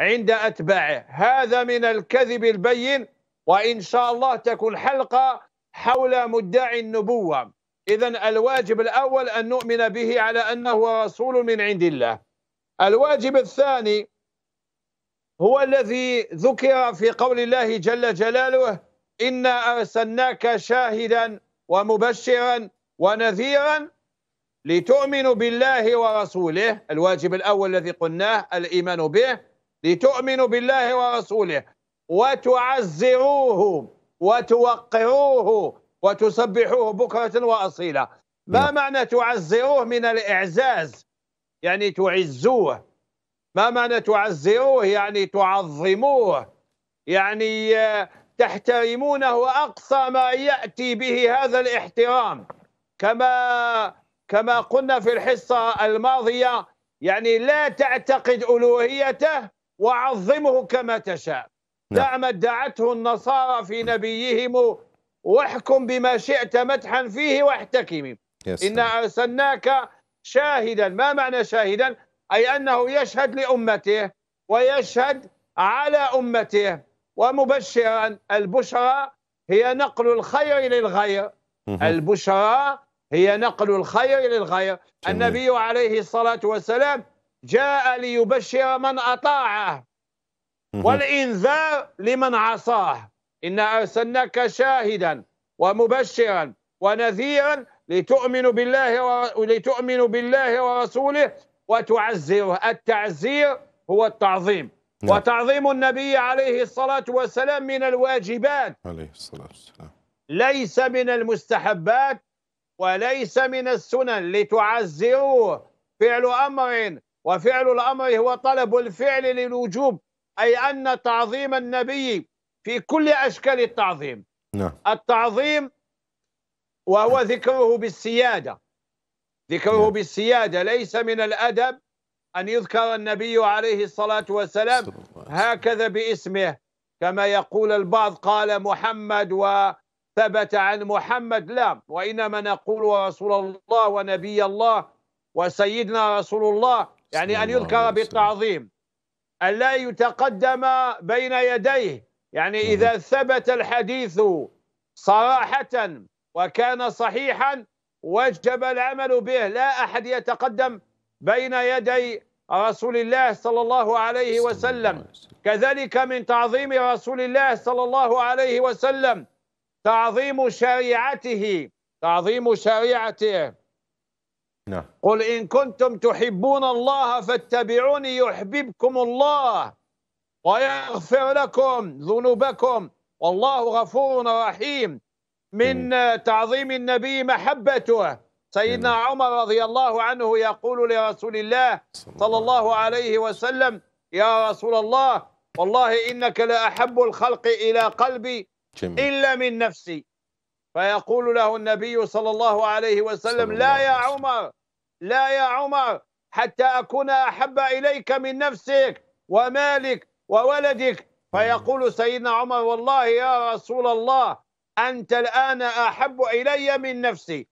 عند أتباعه هذا من الكذب البين وإن شاء الله تكون حلقة حول مدعي النبوة إذا الواجب الأول أن نؤمن به على أنه رسول من عند الله الواجب الثاني هو الذي ذكر في قول الله جل جلاله إنا أرسلناك شاهدا ومبشرا ونذيرا لتؤمنوا بالله ورسوله الواجب الأول الذي قلناه الإيمان به لتؤمنوا بالله ورسوله وتعزروه وتوقروه وتسبحوه بكرة وأصيلا ما نعم. معنى تعزروه من الإعزاز يعني تعزوه ما معنى تعزروه يعني تعظموه يعني آه، تحترمونه أقصى ما يأتي به هذا الاحترام كما كما قلنا في الحصة الماضية يعني لا تعتقد ألوهيته وعظمه كما تشاء نعم. دع ما ادعته النصارى في نبيهم واحكم بما شئت مدحا فيه واحتكم إنا أرسلناك شاهدا ما معنى شاهدا أي أنه يشهد لأمته ويشهد على أمته ومبشرا البشرى هي نقل الخير للغير البشرى هي نقل الخير للغير النبي عليه الصلاة والسلام جاء ليبشر من أطاعه والإنذار لمن عصاه إنا أرسلناك شاهدا ومبشرا ونذيرا لتؤمنوا بالله و... لتؤمنوا بالله ورسوله وتعزره التعزير هو التعظيم نعم. وتعظيم النبي عليه الصلاة والسلام من الواجبات عليه الصلاة والسلام ليس من المستحبات وليس من السنن لتعزروه فعل أمر وفعل الأمر هو طلب الفعل للوجوب أي أن تعظيم النبي في كل أشكال التعظيم نعم. التعظيم وهو ذكره بالسيادة ذكره نعم. بالسيادة ليس من الأدب أن يذكر النبي عليه الصلاة والسلام هكذا باسمه كما يقول البعض قال محمد وثبت عن محمد لا وإنما نقول رسول الله ونبي الله وسيدنا رسول الله يعني أن يذكر بالتعظيم أن لا يتقدم بين يديه يعني إذا ثبت الحديث صراحة وكان صحيحا وجب العمل به لا أحد يتقدم بين يدي رسول الله صلى الله عليه وسلم كذلك من تعظيم رسول الله صلى الله عليه وسلم تعظيم شريعته تعظيم شريعته نعم قل إن كنتم تحبون الله فاتبعوني يحببكم الله ويغفر لكم ذنوبكم والله غفور رحيم من تعظيم النبي محبته سيدنا عمر رضي الله عنه يقول لرسول الله صلى الله عليه وسلم يا رسول الله والله إنك لأحب الخلق إلى قلبي جميل. إلا من نفسي فيقول له النبي صلى الله عليه وسلم لا يا عمر لا يا عمر حتى أكون أحب إليك من نفسك ومالك وولدك فيقول سيدنا عمر والله يا رسول الله أنت الآن أحب إلي من نفسي